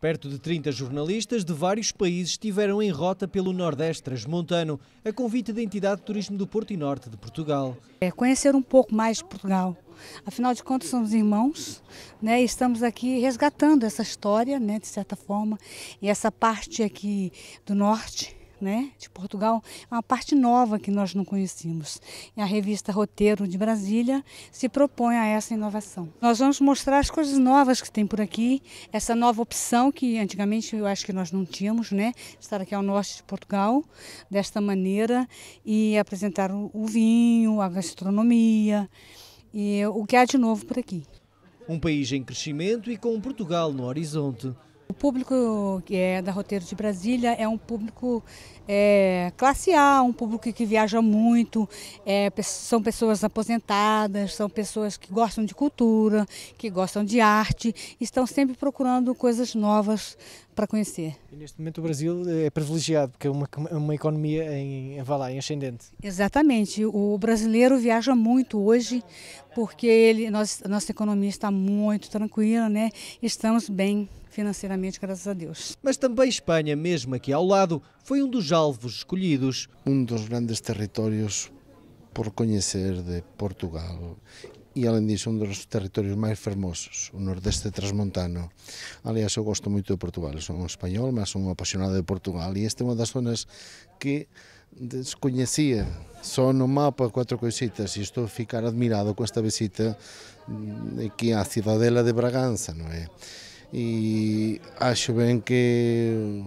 Perto de 30 jornalistas de vários países estiveram em rota pelo Nordeste Transmontano, a convite da entidade de turismo do Porto e Norte de Portugal. É conhecer um pouco mais de Portugal. Afinal de contas, somos irmãos né, e estamos aqui resgatando essa história, né, de certa forma, e essa parte aqui do Norte né, de Portugal, é uma parte nova que nós não conhecíamos. E a revista Roteiro de Brasília se propõe a essa inovação. Nós vamos mostrar as coisas novas que tem por aqui, essa nova opção que antigamente eu acho que nós não tínhamos, né, estar aqui ao norte de Portugal desta maneira e apresentar o vinho, a gastronomia e o que há de novo por aqui. Um país em crescimento e com Portugal no horizonte. O público que é da Roteiro de Brasília é um público é, classe A, um público que viaja muito, é, são pessoas aposentadas, são pessoas que gostam de cultura, que gostam de arte, estão sempre procurando coisas novas para conhecer. E neste momento o Brasil eh, é privilegiado, porque é uma, uma economia em, vai lá, em ascendente. Exatamente. O brasileiro viaja muito hoje, porque ele, nós, nossa economia está muito tranquila, né? estamos bem financeiramente, graças a Deus. Mas também Espanha, mesmo aqui ao lado, foi um dos alvos escolhidos. Um dos grandes territórios por conhecer de Portugal e além disso um dos territórios mais fermosos, o nordeste transmontano. Aliás, eu gosto muito de Portugal, Sou um espanhol, mas sou um apaixonado de Portugal e esta é uma das zonas que desconhecia. só no mapa quatro coisitas e estou a ficar admirado com esta visita hum, aqui à cidadela de Bragança, não é? e acho ben que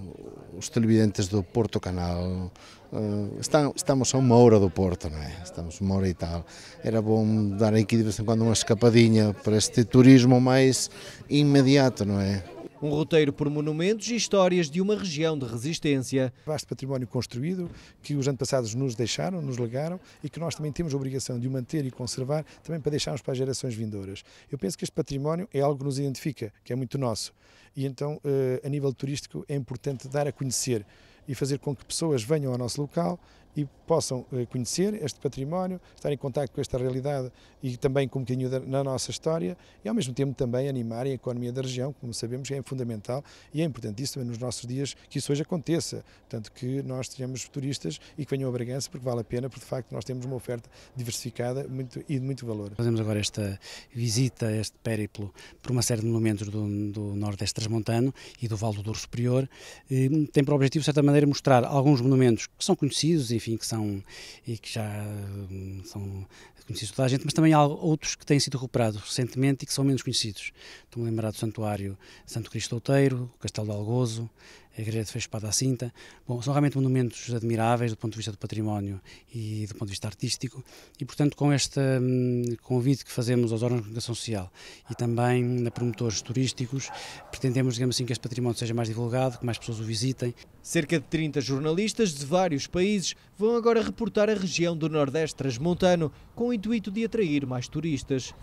os televidentes do Porto Canal Uh, están, estamos a unha hora do Porto, non é? Estamos unha hora e tal. Era bom dar aquí de vez en cando unha escapadiña para este turismo máis inmediato, non é? Um roteiro por monumentos e histórias de uma região de resistência. Vasto património construído que os antepassados nos deixaram, nos legaram e que nós também temos a obrigação de o manter e conservar também para deixarmos para as gerações vindouras. Eu penso que este património é algo que nos identifica, que é muito nosso. E então, eh, a nível turístico, é importante dar a conhecer e fazer com que pessoas venham ao nosso local e possam eh, conhecer este património, estar em contato com esta realidade e também com um bocadinho da, na nossa história e ao mesmo tempo também animar a economia da região, como sabemos é fundamental e é importante isso também nos nossos dias que isso hoje aconteça, tanto que nós tenhamos turistas e que venham a Bragança porque vale a pena, porque de facto nós temos uma oferta diversificada muito, e de muito valor. Fazemos agora esta visita, este périplo por uma série de monumentos do, do Nordeste Transmontano e do Val do Douro Superior, e, ehm, tem por objetivo de certa maneira mostrar alguns monumentos que são conhecidos e enfim, que são e que já hum, são conhecidos toda a gente, mas também há outros que têm sido recuperados recentemente e que são menos conhecidos. Estou-me a lembrar do Santuário Santo Cristo Outeiro, Castelo de Algozo, a Igreja de Fez Espada à Cinta. Bom, são realmente monumentos admiráveis do ponto de vista do património e do ponto de vista artístico e, portanto, com este hum, convite que fazemos aos órgãos de comunicação social e também a promotores turísticos, pretendemos, digamos assim, que este património seja mais divulgado, que mais pessoas o visitem. Cerca de 30 jornalistas de vários países vão agora reportar a região do Nordeste Transmontano com o intuito de atrair mais turistas.